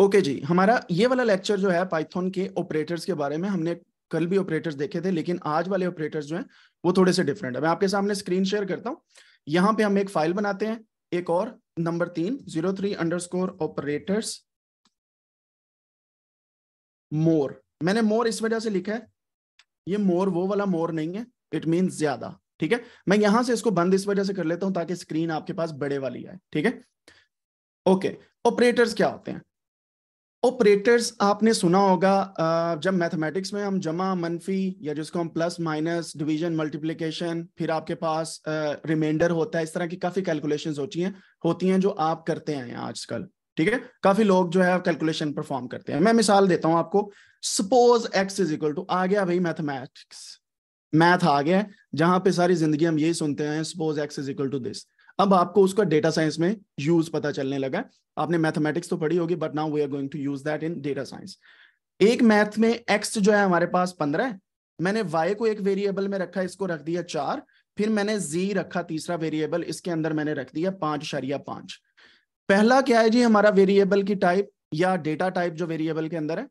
okay okay जी हमारा ये वाला लेक्चर जो है पाइथन के ऑपरेटर्स के बारे में हमने कल भी ऑपरेटर्स देखे थे लेकिन आज वाले ऑपरेटर्स जो हैं वो थोड़े से डिफरेंट है मैं आपके सामने स्क्रीन शेयर करता हूँ यहाँ पे हम एक फाइल बनाते हैं एक और नंबर तीन zero three underscore operators more मैंने मोर इस वजह से लिखा है ये मोर वो वाला मोर नहीं है इट मीन ज्यादा ठीक है मैं यहां से इसको बंद इस वजह से कर लेता हूं ताकि स्क्रीन आपके पास बड़े वाली आए ठीक है ओके ऑपरेटर्स क्या होते हैं ऑपरेटर्स आपने सुना होगा जब मैथमेटिक्स में हम जमा मनफी या जिसको हम प्लस माइनस डिवीजन मल्टीप्लिकेशन फिर आपके पास रिमाइंडर होता है इस तरह की काफी कैलकुलेशंस होती हैं होती हैं जो आप करते हैं आजकल ठीक है काफी लोग जो है कैलकुलेशन परफॉर्म करते हैं मैं मिसाल देता हूं आपको suppose x is equal to आ गया भाई मैथमेटिक्स मैथ आ गया जहां पे सारी जिंदगी हम यही सुनते हैं suppose x is equal to this अब आपको उसका डेटा साइंस में यूज पता चलने लगा आपने मैथमेटिक्स तो पढ़ी होगी but now we are going to use that in data science एक मैथ में एक्स जो है हमारे पास पंद्रह मैंने वाई को एक वेरिएबल में रखा इसको रख दिया चार फिर मैंने जी रखा तीसरा वेरिएबल इसके अंदर मैंने रख दिया पांच शरिया पांच पहला क्या है जी हमारा वेरिएबल की टाइप या डेटा टाइप जो वेरिएबल के अंदर है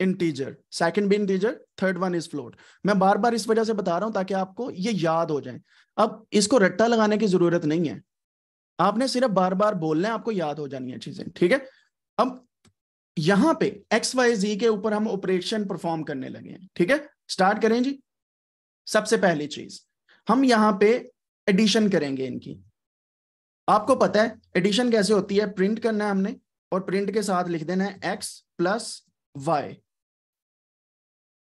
इंटीजर सेकंड भी integer third one is float मैं बार बार इस वजह से बता रहा हूं ताकि आपको ये याद हो जाए अब इसको रट्टा लगाने की जरूरत नहीं है आपने सिर्फ बार बार बोलना है आपको याद हो जानी है चीजें ठीक है अब यहां पे एक्स वाई जी के ऊपर हम ऑपरेशन परफॉर्म करने लगे हैं ठीक है स्टार्ट करें जी सबसे पहली चीज हम यहां पे एडिशन करेंगे इनकी आपको पता है एडिशन कैसे होती है प्रिंट करना है हमने और प्रिंट के साथ लिख देना है एक्स प्लस वाई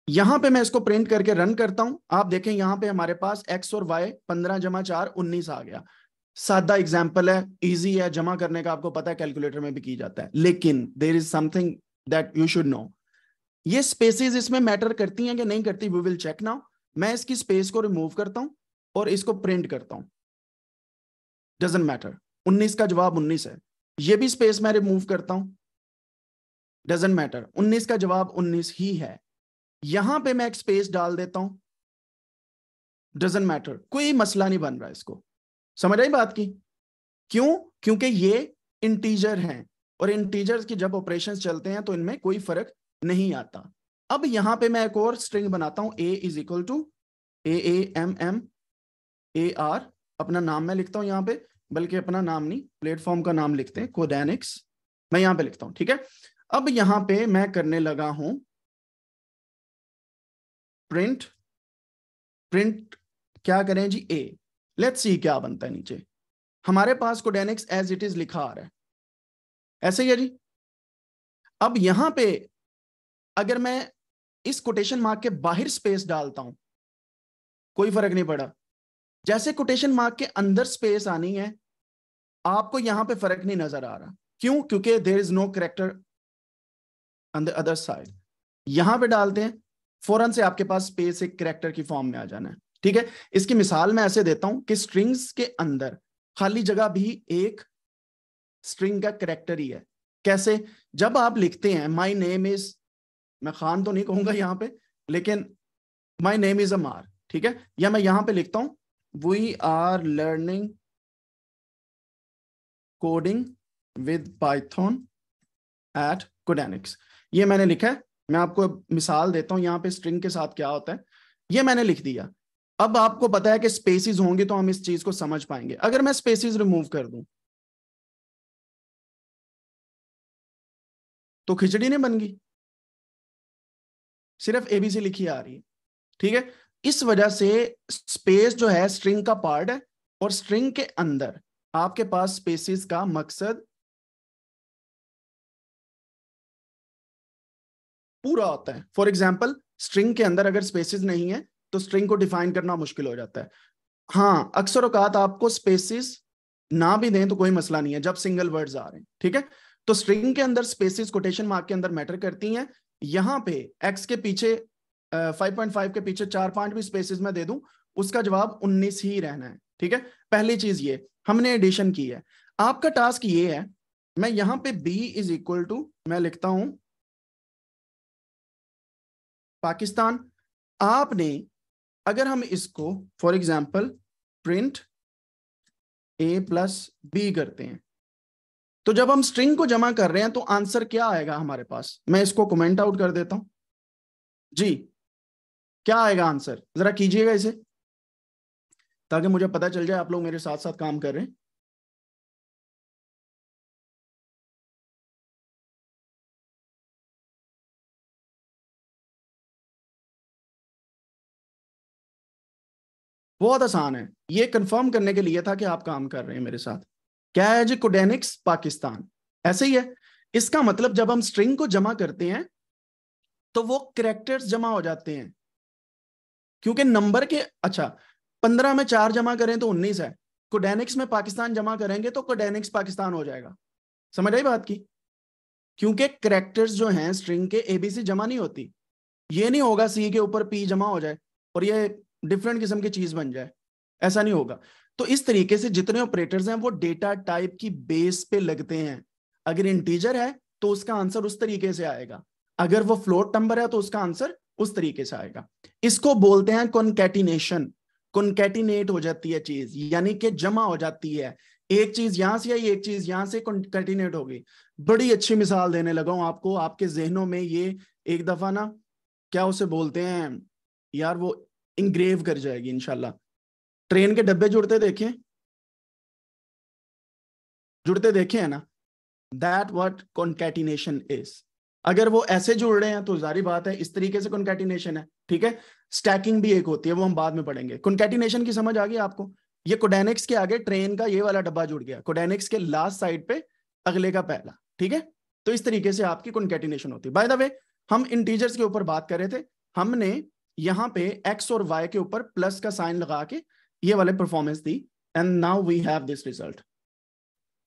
यहां पे मैं इसको प्रिंट करके रन करता हूं आप देखें यहां पे हमारे पास एक्स और वाई पंद्रह जमा चार उन्नीस आ गया सादा एग्जाम्पल है इजी है जमा करने का आपको पता है कैलकुलेटर में भी की जाता है लेकिन there is something that you should know ये स्पेसिस इसमें मैटर करती हैं कि नहीं करती वी विल चेक नाउ मैं इसकी स्पेस को रिमूव करता हूं और इसको प्रिंट करता हूं डजेंट मैटर उन्नीस का जवाब उन्नीस है ये भी स्पेस मैं रिमूव करता हूं डजेंट मैटर उन्नीस का जवाब उन्नीस ही है यहां पे मैं एक स्पेस डाल देता हूं डजेंट मैटर कोई मसला नहीं बन रहा इसको समझ आई बात की क्यों क्योंकि ये इंटीजर हैं और इंटीजर्स की जब ऑपरेशंस चलते हैं तो इनमें कोई फर्क नहीं आता अब यहां पे मैं एक और स्ट्रिंग बनाता हूं A is equal to A M M A R अपना नाम मैं लिखता हूं यहां पे बल्कि अपना नाम नहीं प्लेटफॉर्म का नाम लिखते हैं कोडेनिक्स मैं यहां पे लिखता हूं ठीक है अब यहां पे मैं करने लगा हूं प्रिंट प्रिंट क्या करें जी ए लेट्स सी क्या बनता है नीचे हमारे पास कोडेनिक्स एज इट इज लिखा आ रहा है ऐसे ही है जी अब यहां पे अगर मैं इस कोटेशन मार्क के बाहर स्पेस डालता हूं कोई फर्क नहीं पड़ा जैसे कोटेशन मार्क के अंदर स्पेस आनी है आपको यहां पे फर्क नहीं नजर आ रहा क्यों क्योंकि there is no character on the other side यहां पे डालते हैं फौरन से आपके पास स्पेस एक करेक्टर की फॉर्म में आ जाना है ठीक है इसकी मिसाल मैं ऐसे देता हूं कि स्ट्रिंग्स के अंदर खाली जगह भी एक स्ट्रिंग का करेक्टर ही है कैसे जब आप लिखते हैं माई नेम इज मैं खान तो नहीं कहूंगा यहां पे लेकिन माई नेम इज अमार ठीक है या मैं यहां पे लिखता हूं we are learning coding with Python at Codanics ये मैंने लिखा है मैं आपको मिसाल देता हूं यहाँ पे स्ट्रिंग के साथ क्या होता है ये मैंने लिख दिया अब आपको पता है कि स्पेसिस होंगे तो हम इस चीज को समझ पाएंगे अगर मैं स्पेसिस रिमूव कर दू तो खिचड़ी नहीं बन गई सिर्फ एबीसी लिखी आ रही है ठीक है इस वजह से स्पेस जो है स्ट्रिंग का पार्ट है और स्ट्रिंग के अंदर आपके पास स्पेसिस का मकसद पूरा होता है फॉर एग्जाम्पल स्ट्रिंग के अंदर अगर स्पेसिस नहीं है तो स्ट्रिंग को डिफाइन करना मुश्किल हो जाता है हाँ अक्सर औकात आपको स्पेसिस ना भी दें तो कोई मसला नहीं है जब सिंगल वर्ड्स आ रहे हैं ठीक है तो स्ट्रिंग के अंदर स्पेसिस कोटेशन मार्क के अंदर मैटर करती हैं यहां पे एक्स के पीछे फाइव पॉइंट फाइव के पीछे चार पांच भी स्पेसिस में दे दूं उसका जवाब उन्नीस ही रहना है ठीक है पहली चीज ये हमने एडिशन की है आपका टास्क ये है मैं यहाँ पे b इज इक्वल टू मैं लिखता हूं पाकिस्तान आपने अगर हम इसको for example print A plus B करते हैं तो जब हम स्ट्रिंग को जमा कर रहे हैं तो आंसर क्या आएगा हमारे पास मैं इसको कमेंट आउट कर देता हूं जी क्या आएगा आंसर जरा कीजिएगा इसे ताकि मुझे पता चल जाए आप लोग मेरे साथ साथ काम कर रहे हैं बहुत आसान है ये कंफर्म करने के लिए था कि आप काम कर रहे हैं मेरे साथ क्या है जी कोडेनिक्स पाकिस्तान ऐसे ही है इसका मतलब जब हम स्ट्रिंग को जमा करते हैं तो वो करेक्टर्स जमा हो जाते हैं क्योंकि नंबर के अच्छा पंद्रह में चार जमा करें तो उन्नीस है कोडेनिक्स में पाकिस्तान जमा करेंगे तो कोडेनिक्स पाकिस्तान हो जाएगा समझ आई बात की क्योंकि करेक्टर्स जो हैं स्ट्रिंग के एबीसी जमा नहीं होती ये नहीं होगा सी के ऊपर पी जमा हो जाए और ये डिफरेंट किस्म की चीज बन जाए ऐसा नहीं होगा तो इस तरीके से जितने ऑपरेटर्स हैं वो डेटा टाइप की बेस पे लगते हैं अगर इंटीजर है तो उसका आंसर उस तरीके से आएगा अगर वो फ्लोट नंबर है तो उसका आंसर उस तरीके से आएगा इसको बोलते हैं कॉन्केटिनेशन कॉन्केटिनेट हो जाती है चीज यानी कि जमा हो जाती है एक चीज यहां से आई एक चीज यहां से कॉन्केटिनेट हो गई बड़ी अच्छी मिसाल देने लगा हूं आपको आपके जहनों में ये एक दफा ना क्या उसे बोलते हैं यार वो इंग्रेव कर जाएगी इनशाला ट्रेन के डब्बे जुड़ते देखें जुड़ते देखें है ना दैट वट कॉन्केटिनेशन इज अगर वो ऐसे जुड़ रहे हैं तो जारी बात है इस तरीके से कॉन्केटिनेशन है ठीक है स्टैकिंग भी एक होती है वो हम बाद में पढ़ेंगे कॉन्केटिनेशन की समझ आ गई आपको ये कोडेनिक्स के आगे ट्रेन का ये वाला डब्बा जुड़ गया कोडेनिक्स के लास्ट साइड पे अगले का पहला ठीक है तो इस तरीके से आपकी कॉन्केटिनेशन होती है बाय द वे हम इंटीजर्स के ऊपर बात कर रहे थे हमने यहां पे x और y के ऊपर प्लस का साइन लगा के ये वाले परफॉर्मेंस दी and now we have this result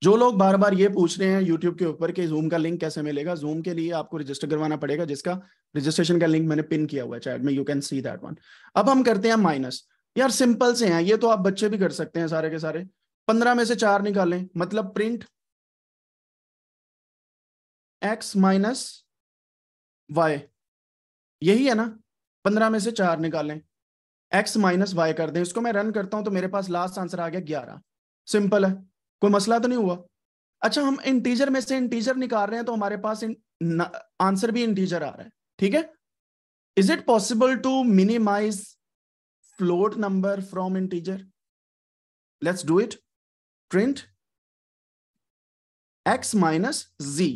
जो लोग बार बार ये पूछ रहे हैं YouTube के ऊपर कि Zoom का लिंक कैसे मिलेगा Zoom के लिए आपको रजिस्टर करवाना पड़ेगा जिसका रजिस्ट्रेशन का लिंक मैंने पिन किया हुआ है चैट में you can see that one अब हम करते हैं माइनस यार सिंपल से हैं ये तो आप बच्चे भी कर सकते हैं सारे के सारे पंद्रह में से चार निकालें मतलब प्रिंट एक्स माइनस वाई यही है ना पंद्रह में से चार निकालें एक्स माइनस वाई कर दें इसको मैं रन करता हूं तो मेरे पास लास्ट आंसर आ गया ग्यारह सिंपल है कोई मसला तो नहीं हुआ अच्छा हम इंटीजर में से इंटीजर निकाल रहे हैं तो हमारे पास आंसर भी इंटीजर आ रहा है ठीक है is it possible to minimize float number from integer let's do it print x minus g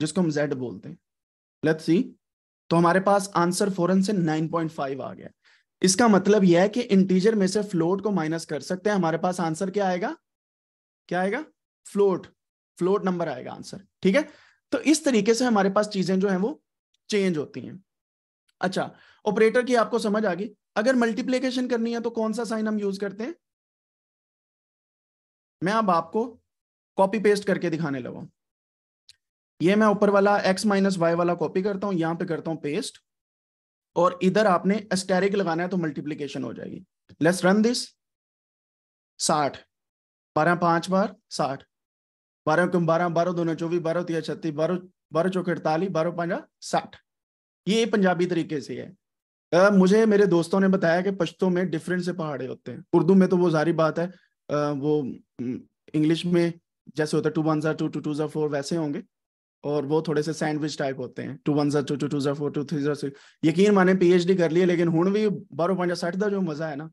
जिसको हम जेड बोलते हैं लेट्स सी तो हमारे पास आंसर फोरन से 9.5 आ गया इसका मतलब यह है कि इंटीजर में से फ्लोट को माइनस कर सकते हैं हमारे पास आंसर क्या आएगा क्या आएगा फ्लोट फ्लोट नंबर आएगा आंसर ठीक है तो इस तरीके से हमारे पास चीजें जो है वो चेंज होती हैं अच्छा ऑपरेटर की आपको समझ आ गई अगर मल्टीप्लीकेशन करनी है तो कौन सा साइन हम यूज करते हैं मैं अब आपको कॉपी पेस्ट करके दिखाने लगा ये मैं ऊपर वाला x माइनस वाई वाला कॉपी करता हूँ यहां पे करता हूँ पेस्ट और इधर आपने एस्टेरिक लगाना है तो मल्टीप्लीकेशन हो जाएगी लेट्स रन दिस साठ बारह पांच बार साठ बारह क्यों बारह बारह दोनों चौबीस बारह तीन छत्तीस बारह बारह चौके अड़तालीस बारह पंजा साठ ये पंजाबी तरीके से है आ, मुझे मेरे दोस्तों ने बताया कि पश्तो में डिफरेंट से पहाड़े होते हैं उर्दू में तो वो सारी बात है आ, वो हम्म, इंग्लिश में जैसे होता है टू वन जार टू टू टू जार फोर वैसे होंगे और वो थोड़े से सैंडविच टाइप होते हैं टू वन जर टू टू टू जर फोर टू थ्री जर सिक्स यकीन माने डी कर लिया लेकिन हूँ भी बारह पंजा सठ का जो मजा है ना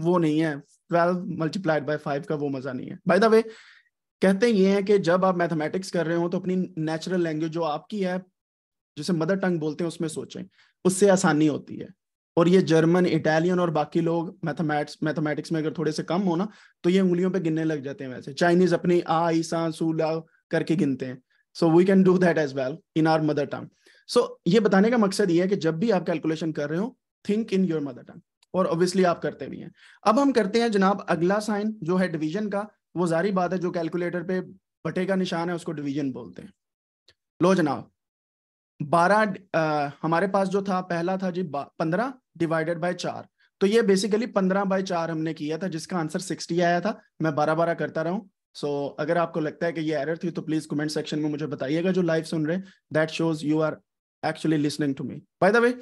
वो नहीं है ट्वेल्व मल्टीप्लाइड बाई फाइव का वो मजा नहीं है बाय द वे कहते ये हैं कि जब आप मैथमेटिक्स कर रहे हो तो अपनी नेचुरल लैंग्वेज जो आपकी है जिसे मदर टंग बोलते हैं उसमें सोचें उससे आसानी होती है और ये जर्मन इटालियन और बाकी लोग मैथमेटिक्स मैथमेटिक्स में अगर थोड़े से कम हो ना तो ये उंगलियों पे गिनने लग जाते हैं वैसे चाइनीज अपनी आ ईसा सूला करके गिनते हैं so we can do that as well in our mother tongue so ये बताने का मकसद ये है कि जब भी आप कैलकुलेशन कर रहे हो think in your mother tongue और ऑब्वियसली आप करते भी हैं अब हम करते हैं जनाब अगला साइन जो है डिवीजन का वो जारी बात है जो कैलकुलेटर पे बटे का निशान है उसको डिवीजन बोलते हैं लो जनाब बारह हमारे पास जो था पहला था जी पंद्रह डिवाइडेड बाय चार तो ये बेसिकली पंद्रह बाय चार हमने किया था जिसका आंसर सिक्सटी आया था मैं बारह बारह करता रहा हूँ सो so, अगर आपको लगता है कि ये एरर थी तो प्लीज कमेंट सेक्शन में मुझे बताइएगा जो लाइव सुन रहे that shows you are actually listening to me by the way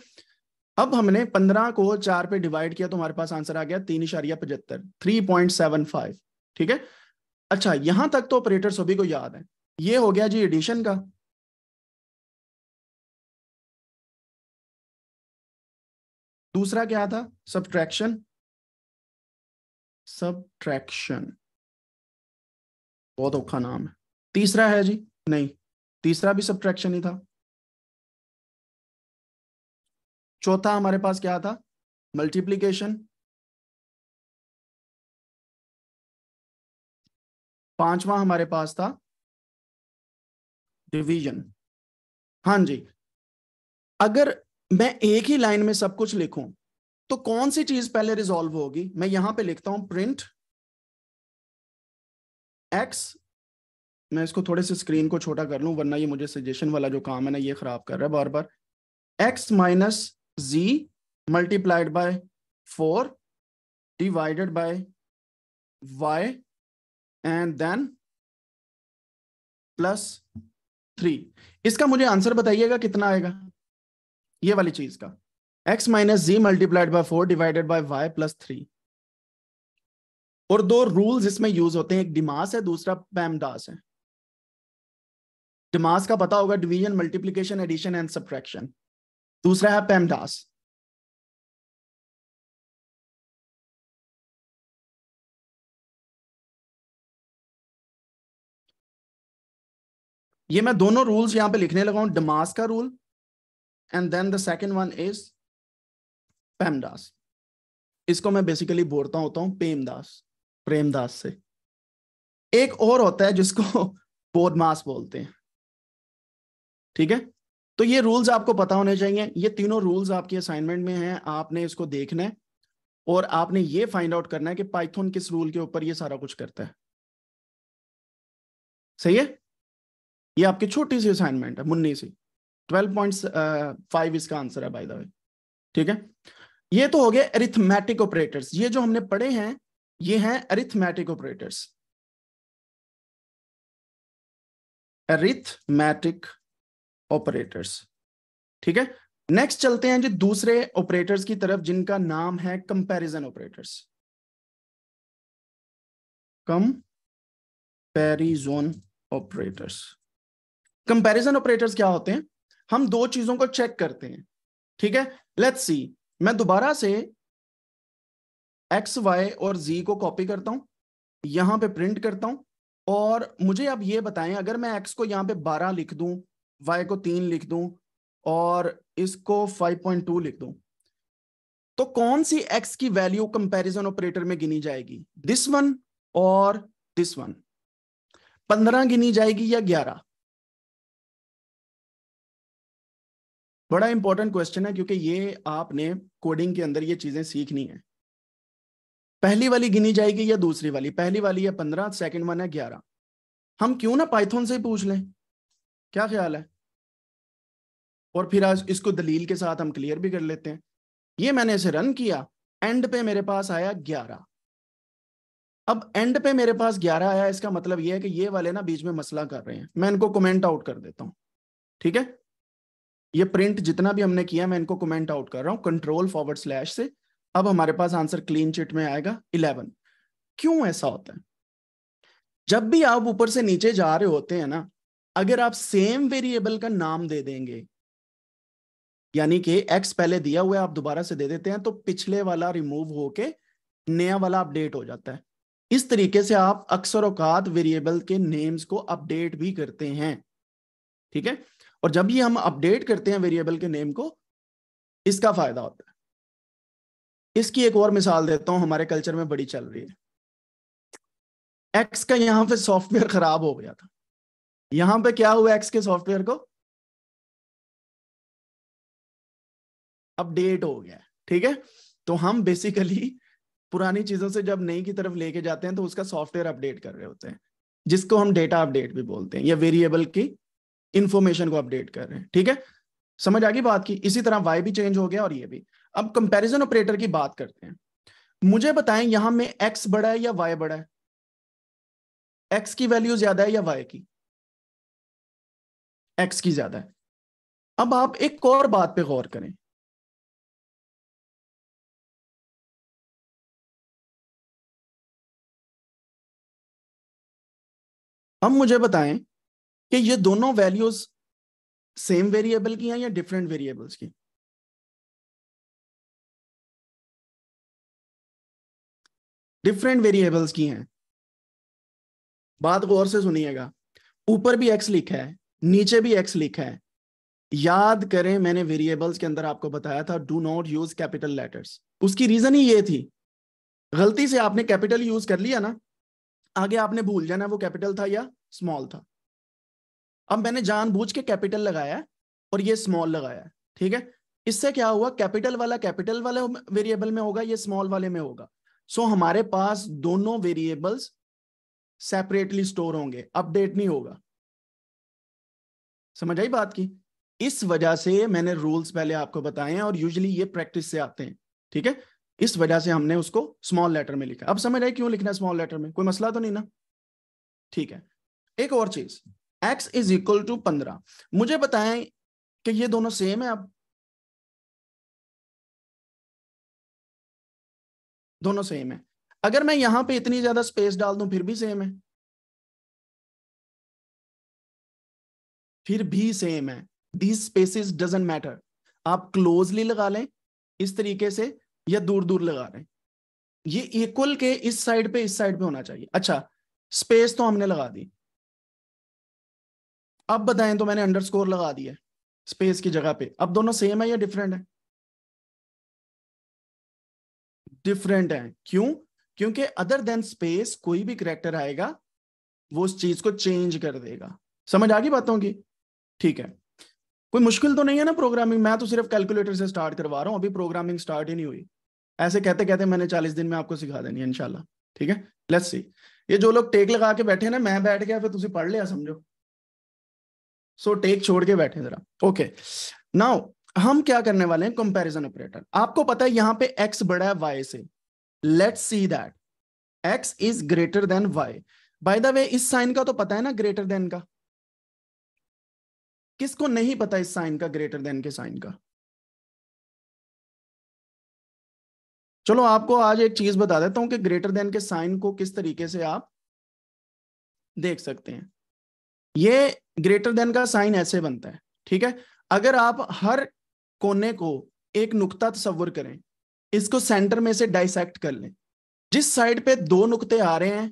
अब हमने पंद्रह को चार पे डिवाइड किया तो हमारे पास आंसर आ गया तीन इशारिया पचहत्तर थ्री पॉइंट सेवन फाइव ठीक है अच्छा यहां तक तो ऑपरेटर सभी को याद है ये हो गया जी एडिशन का दूसरा क्या था सब्ट्रैक्शन सब्ट्रैक्शन बहुत औखा नाम है तीसरा है जी नहीं तीसरा भी सब्ट्रैक्शन ही था चौथा हमारे पास क्या था मल्टीप्लीकेशन पांचवा हमारे पास था डिवीजन हां जी अगर मैं एक ही लाइन में सब कुछ लिखूं तो कौन सी चीज पहले रिजॉल्व होगी मैं यहां पे लिखता हूं प्रिंट एक्स मैं इसको थोड़े से स्क्रीन को छोटा कर लूं वरना ये मुझे सजेशन वाला जो काम है ना ये खराब कर रहा है बार बार x minus g multiplied by four divided by y and then plus three इसका मुझे आंसर बताइएगा कितना आएगा ये वाली चीज का x minus g multiplied by four divided by y plus three और दो रूल्स इसमें यूज होते हैं एक डिमास है दूसरा पैमदास है डिमास का पता होगा division multiplication addition and subtraction दूसरा है पैमदास ये मैं दोनों रूल्स यहां पे लिखने लगा हूं डमास का rule and then the second one is PEMDAS इसको मैं बेसिकली बोलता होता हूं पेमदास प्रेमदास से एक और होता है जिसको मास बोलते हैं ठीक है तो ये रूल्स आपको पता होने चाहिए ये तीनों रूल्स आपके असाइनमेंट में हैं आपने इसको देखना है और आपने ये फाइंड आउट करना है कि पाइथन किस रूल के ऊपर ये सारा कुछ करता है सही है ये आपकी छोटी सी असाइनमेंट है मुन्नी सी ट्वेल्व पॉइंट फाइव इसका आंसर है बाय द वे ठीक है ये तो हो गया एरिथमेटिक ऑपरेटर्स ये जो हमने पढ़े हैं ये हैं अरिथमेटिक ऑपरेटर्स अरिथमेटिक ऑपरेटर्स ठीक है नेक्स्ट चलते हैं जी दूसरे ऑपरेटर्स की तरफ जिनका नाम है comparison operators comparison operators comparison operators क्या होते हैं हम दो चीजों को चेक करते हैं ठीक है लेट्स सी मैं दोबारा से एक्स वाई और जी को कॉपी करता हूं यहां पे प्रिंट करता हूं और मुझे आप ये बताएं अगर मैं एक्स को यहां पे बारह लिख दूं वाई को तीन लिख दूं और इसको फाइव पॉइंट टू लिख दूं तो कौन सी एक्स की वैल्यू कंपैरिजन ऑपरेटर में गिनी जाएगी दिस वन और दिस वन पंद्रह गिनी जाएगी या ग्यारह बड़ा इंपॉर्टेंट क्वेश्चन है क्योंकि ये आपने कोडिंग के अंदर ये चीजें सीखनी है पहली वाली गिनी जाएगी या दूसरी वाली पहली वाली है पंद्रह सेकंड वन है ग्यारह हम क्यों ना पाइथन से ही पूछ लें क्या ख्याल है और फिर आज इसको दलील के साथ हम क्लियर भी कर लेते हैं ये मैंने इसे रन किया एंड पे मेरे पास आया ग्यारह अब एंड पे मेरे पास ग्यारह आया इसका मतलब यह है कि ये वाले ना बीच में मसला कर रहे हैं मैं इनको कमेंट आउट कर देता हूं ठीक है ये प्रिंट जितना भी हमने किया मैं इनको कमेंट आउट कर रहा हूं कंट्रोल फॉरवर्ड स्लैश से अब हमारे पास आंसर क्लीन चिट में आएगा इलेवन क्यों ऐसा होता है जब भी आप ऊपर से नीचे जा रहे होते हैं ना अगर आप सेम वेरिएबल का नाम दे देंगे यानी कि एक्स पहले दिया हुआ है आप दोबारा से दे देते हैं तो पिछले वाला रिमूव होके नया वाला अपडेट हो जाता है इस तरीके से आप अक्सर औकात वेरिएबल के नेम्स को अपडेट भी करते हैं ठीक है और जब ये हम अपडेट करते हैं वेरिएबल के नेम को इसका फायदा होता है इसकी एक और मिसाल देता हूं हमारे कल्चर में बड़ी चल रही है एक्स का यहां पे सॉफ्टवेयर खराब हो गया था यहां पे क्या हुआ एक्स के सॉफ्टवेयर को अपडेट हो गया ठीक है तो हम बेसिकली पुरानी चीजों से जब नई की तरफ लेके जाते हैं तो उसका सॉफ्टवेयर अपडेट कर रहे होते हैं जिसको हम डेटा अपडेट भी बोलते हैं या वेरिएबल की इंफॉर्मेशन को अपडेट कर रहे हैं ठीक है समझ आ गई बात की इसी तरह वाई भी चेंज हो गया और ये भी अब कंपैरिजन ऑपरेटर की बात करते हैं मुझे बताएं यहां में एक्स बड़ा है या वाई बड़ा है एक्स की वैल्यू ज्यादा है या वाई की एक्स की ज्यादा है अब आप एक और बात पे गौर करें अब मुझे बताएं कि ये दोनों वैल्यूज सेम वेरिएबल की हैं या डिफरेंट वेरिएबल्स की डिफरेंट वेरिएबल्स की हैं बात गौर से सुनिएगा ऊपर भी एक्स लिखा है नीचे भी एक्स लिखा है याद करें मैंने वेरिएबल्स के अंदर आपको बताया था do not use capital letters उसकी रीजन ही ये थी गलती से आपने कैपिटल यूज कर लिया ना आगे आपने भूल जाना वो कैपिटल था या स्मॉल था अब मैंने जानबूझ के कैपिटल लगाया और ये स्मॉल लगाया ठीक है इससे क्या हुआ कैपिटल वाला कैपिटल वाले वेरिएबल में होगा ये स्मॉल वाले में होगा सो so, हमारे पास दोनों वेरिएबल्स सेपरेटली स्टोर होंगे अपडेट नहीं होगा समझ आई बात की इस वजह से मैंने रूल्स पहले आपको बताए हैं और यूजली ये प्रैक्टिस से आते हैं ठीक है इस वजह से हमने उसको स्मॉल लेटर में लिखा अब समझ आई क्यों लिखना स्मॉल लेटर में कोई मसला तो नहीं ना ठीक है एक और चीज x इज इक्वल टू पंद्रह मुझे बताएं कि ये दोनों सेम है अब दोनों सेम है अगर मैं यहां पे इतनी ज्यादा स्पेस डाल दूं फिर भी सेम है फिर भी सेम है दीज स्पेसिस डजेंट मैटर आप क्लोजली लगा लें इस तरीके से या दूर दूर लगा लें ये इक्वल के इस साइड पे इस साइड पे होना चाहिए अच्छा स्पेस तो हमने लगा दी अब बताएं तो मैंने अंडरस्कोर लगा दिया स्पेस की जगह पे अब दोनों सेम है या डिफरेंट है डिफरेंट है क्यों क्योंकि अदर देन स्पेस कोई भी करेक्टर आएगा वो उस चीज को चेंज कर देगा समझ आ गई बातों की ठीक है कोई मुश्किल तो नहीं है ना प्रोग्रामिंग मैं तो सिर्फ कैलकुलेटर से स्टार्ट करवा रहा हूँ अभी प्रोग्रामिंग स्टार्ट ही नहीं हुई ऐसे कहते कहते मैंने चालीस दिन में आपको सिखा देनी है इनशाला ठीक है लेट्स सी ये जो लोग टेक लगा के बैठे ना मैं बैठ गया फिर तुम पढ़ लिया समझो सो so, टेक छोड़ के बैठे जरा ओके नाउ हम क्या करने वाले हैं कंपैरिजन ऑपरेटर आपको पता है यहां पे x बड़ा है वाई से let see that x is greater than y by the way इस साइन का तो पता है ना ग्रेटर देन का किसको नहीं पता इस साइन का ग्रेटर देन के साइन का चलो आपको आज एक चीज बता देता हूं कि ग्रेटर देन के साइन को किस तरीके से आप देख सकते हैं ये ग्रेटर देन का साइन ऐसे बनता है ठीक है अगर आप हर कोने को एक नुकता तस्वर करें इसको सेंटर में से डाइसेक्ट कर लें जिस साइड पे दो नुकते आ रहे हैं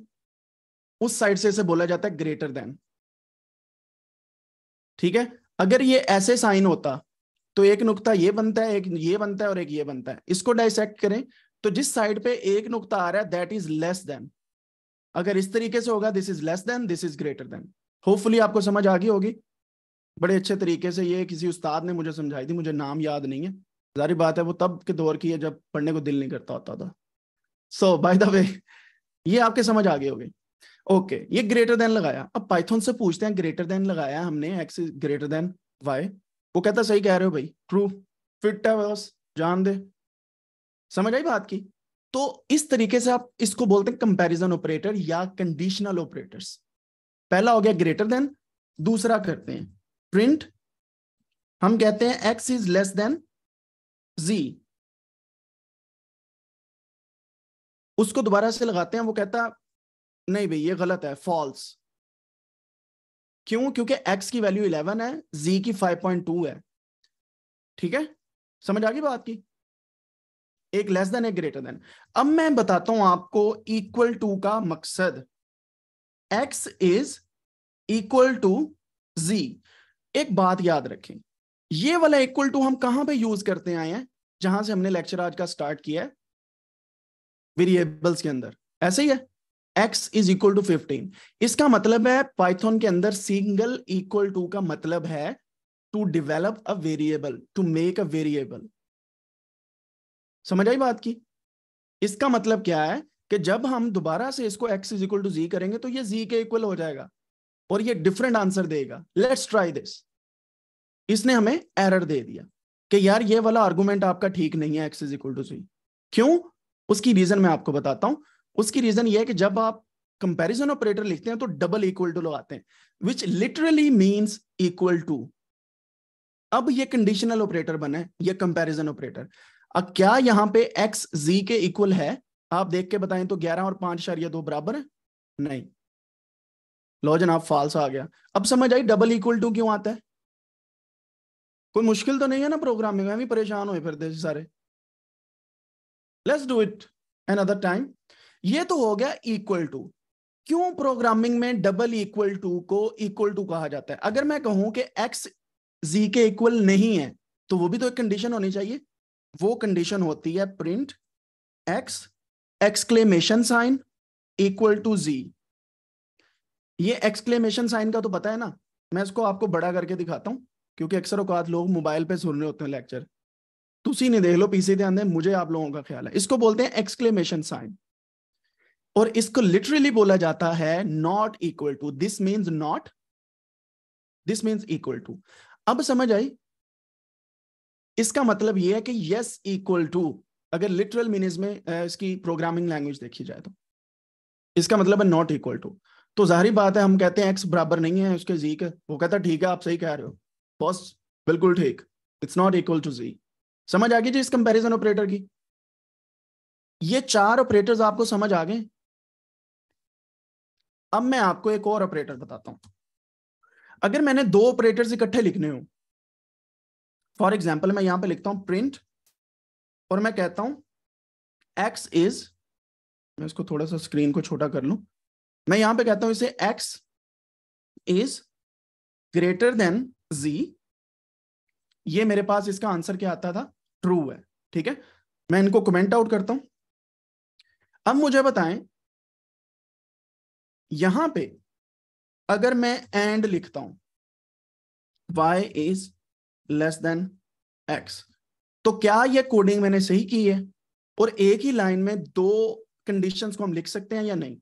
उस साइड से इसे बोला जाता है ग्रेटर देन ठीक है अगर ये ऐसे साइन होता तो एक नुकता ये बनता है एक ये बनता है और एक ये बनता है इसको डाइसेक्ट करें तो जिस साइड पे एक नुकता आ रहा है दैट इज लेस देन अगर इस तरीके से होगा this is less than this is greater than hopefully आपको समझ आ गई होगी बड़े अच्छे तरीके से ये किसी उस्ताद ने मुझे समझाई थी मुझे नाम याद नहीं है जारी बात है वो तब के दौर की है जब पढ़ने को दिल नहीं करता होता था सो बाय द वे ये आपके समझ आ गए हो गए ओके ये ग्रेटर देन लगाया अब पाइथन से पूछते हैं ग्रेटर देन लगाया हमने एक्स ग्रेटर देन वाई वो कहता सही कह रहे हो भाई ट्रू फिट है बस जान दे समझ आई बात की तो इस तरीके से आप इसको बोलते हैं कंपैरिजन ऑपरेटर या कंडीशनल ऑपरेटर्स पहला हो गया ग्रेटर देन दूसरा करते हैं प्रिंट हम कहते हैं x is less than g उसको दोबारा से लगाते हैं वो कहता नहीं भाई ये गलत है फॉल्स क्यों क्योंकि एक्स की वैल्यू इलेवन है जी की फाइव पॉइंट टू है ठीक है समझ आ गई बात की एक लेस देन एक ग्रेटर देन अब मैं बताता हूं आपको इक्वल टू का मकसद x is equal to g एक बात याद रखें ये वाला इक्वल टू हम कहां पे यूज करते आए हैं जहां से हमने लेक्चर आज का स्टार्ट किया है वेरिएबल्स के अंदर ऐसे ही है x is equal to fifteen इसका मतलब है पाइथन के अंदर सिंगल इक्वल टू का मतलब है to develop a variable to make a variable समझ आई बात की इसका मतलब क्या है कि जब हम दोबारा से इसको x is equal to g करेंगे तो ये जी के इक्वल हो जाएगा और ये डिफरेंट आंसर देगा लेट्स ट्राई दिस इसने हमें एरर दे दिया कि यार ये वाला आर्गूमेंट आपका ठीक नहीं है x is equal to c क्यों उसकी रीजन मैं आपको बताता हूं उसकी रीजन ये है कि जब आप कंपैरिजन ऑपरेटर लिखते हैं तो डबल इक्वल टू लगाते हैं which literally means equal to अब ये कंडीशनल ऑपरेटर बने ये कंपैरिजन ऑपरेटर अब क्या यहां पे एक्स जी के इक्वल है आप देख के बताएं तो ग्यारह और पांच शारिया दो बराबर है नहीं लो जनाब फॉल्स आ गया अब समझ आई डबल इक्वल टू क्यों आता है कोई मुश्किल तो नहीं है ना प्रोग्रामिंग में भी परेशान हुए फिर सारे let's do it another time ये तो हो गया इक्वल टू क्यों प्रोग्रामिंग में डबल इक्वल टू को इक्वल टू कहा जाता है अगर मैं कहूं कि एक्स जी के इक्वल नहीं है तो वो भी तो एक कंडीशन होनी चाहिए वो कंडीशन होती है print x exclamation sign equal to g ये एक्सक्लेमेशन साइन का तो पता है ना मैं इसको आपको बड़ा करके दिखाता हूँ क्योंकि अक्सर औकात लोग मोबाइल पे सुन रहे होते हैं लेक्चर तुम नहीं देख लो पीसी ध्यान दे मुझे आप लोगों का ख्याल है इसको बोलते हैं एक्सक्लेमेशन साइन और इसको लिटरली बोला जाता है not equal to this means not this means equal to अब समझ आई इसका मतलब यह है कि यस इक्वल टू अगर लिटरल मीनिंग में इसकी प्रोग्रामिंग लैंग्वेज देखी जाए तो इसका मतलब है नॉट इक्वल टू तो जाहरी बात है हम कहते हैं एक्स बराबर नहीं है उसके जी के वो कहता है ठीक है आप सही कह रहे हो बॉस बिल्कुल ठीक it's not equal to g समझ आ गई जी इस कंपैरिजन ऑपरेटर की ये चार ऑपरेटर्स आपको समझ आ गए अब मैं आपको एक और ऑपरेटर बताता हूं अगर मैंने दो ऑपरेटर्स इकट्ठे लिखने हो फॉर एग्जाम्पल मैं यहां पे लिखता हूं प्रिंट और मैं कहता हूं एक्स इज मैं इसको थोड़ा सा स्क्रीन को छोटा कर लू मैं यहां पे कहता हूं इसे x is greater than z ये मेरे पास इसका आंसर क्या आता था ट्रू है ठीक है मैं इनको कमेंट आउट करता हूं अब मुझे बताएं यहां पे अगर मैं एंड लिखता हूं y is less than x तो क्या ये कोडिंग मैंने सही की है और एक ही लाइन में दो कंडीशंस को हम लिख सकते हैं या नहीं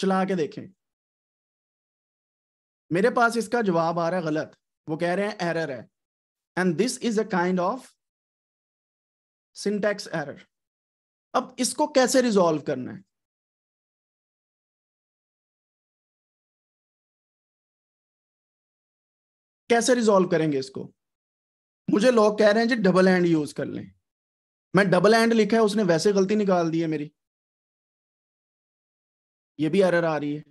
चला के देखें मेरे पास इसका जवाब आ रहा है गलत वो कह रहे हैं एरर है and this is a kind of syntax error अब इसको कैसे रिजॉल्व करना है कैसे रिजॉल्व करेंगे इसको मुझे लोग कह रहे हैं जी डबल एंड यूज कर लें मैं डबल एंड लिखा है उसने वैसे गलती निकाल दी है मेरी ये भी एरर आ रही है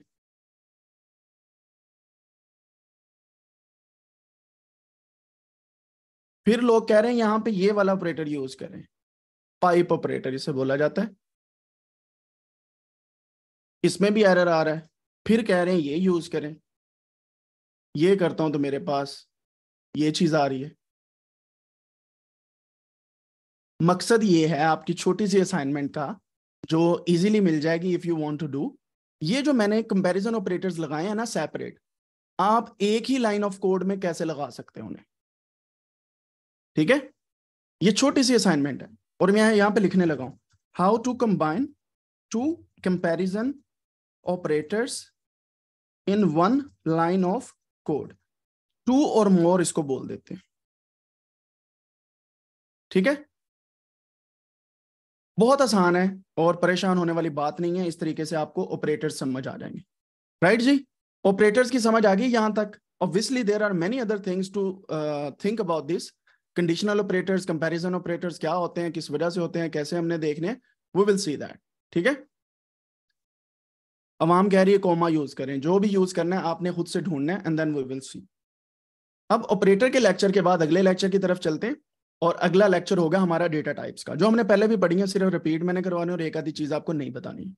फिर लोग कह रहे हैं यहां पे ये वाला ऑपरेटर यूज करें पाइप ऑपरेटर इसे बोला जाता है इसमें भी एरर आ रहा है फिर कह रहे हैं ये यूज करें ये करता हूं तो मेरे पास ये चीज आ रही है मकसद ये है आपकी छोटी सी असाइनमेंट का जो इजीली मिल जाएगी if you want to do ये जो मैंने कंपैरिजन ऑपरेटर्स लगाए हैं ना सेपरेट आप एक ही लाइन ऑफ कोड में कैसे लगा सकते हैं उन्हें ठीक है ये छोटी सी असाइनमेंट है और मैं यहां पे लिखने लगा हूं how to combine two comparison operators in one line of code two और मोर इसको बोल देते हैं ठीक है बहुत आसान है और परेशान होने वाली बात नहीं है इस तरीके से आपको ऑपरेटर समझ आ जाएंगे राइट right जी ऑपरेटर्स की समझ आ गई यहां तक obviously there are many other things to think about this conditional operators comparison operators क्या होते हैं किस वजह से होते हैं कैसे हमने देखने वी विल सी दैट ठीक है अवाम कह रही है कोमा यूज करें जो भी यूज करना है आपने खुद से ढूंढना है and then we will see अब ऑपरेटर के लेक्चर के बाद अगले लेक्चर की तरफ चलते हैं और अगला लेक्चर होगा हमारा डेटा टाइप्स का जो हमने पहले भी पढ़ी है सिर्फ रिपीट मैंने करवानी और एक आधी चीज आपको नहीं बतानी